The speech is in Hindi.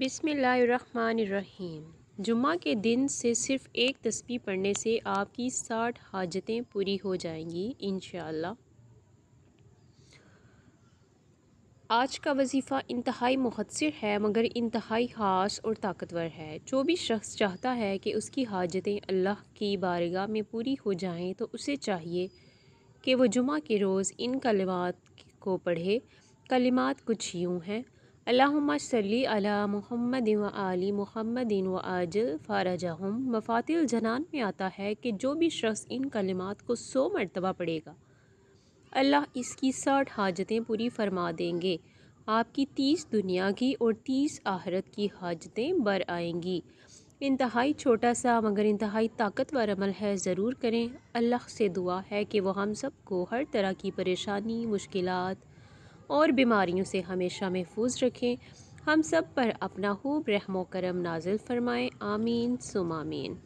बिसमीम जुम्मा के दिन से सिर्फ़ एक तस्वीर पढ़ने से आपकी साठ हाजतें पूरी हो जाएंगी इन आज का वजीफ़ा इंतहाई मुखसर है मगर इंतहाई खास और ताकतवर है जो भी शख्स चाहता है कि उसकी हाजतें अल्लाह की बारगाह में पूरी हो जाएं तो उसे चाहिए कि वह जुम्मा के रोज़ इन कलिमात को पढ़े कलिमात कुछ यूँ हैं अला महमद व आली महमद व आजल फ़ारजहम मफातिल जनान में आता है कि जो भी शख्स इन कलिमात को सौ मरतबा पढ़ेगा अल्लाह इसकी साठ हाजतें पूरी फरमा देंगे आपकी तीस दुनिया की और तीस आहरत की हाजतें बर आएंगी इंतहाई छोटा सा मगर इंतहाई ताकतवर अमल है ज़रूर करें अल्लाह से दुआ है कि वह हम सब को हर तरह की परेशानी मुश्किलात और बीमारियों से हमेशा महफूज रखें हम सब पर अपना खूब रहमो करम नाजिल फ़रमाएँ आमीन सुमामीन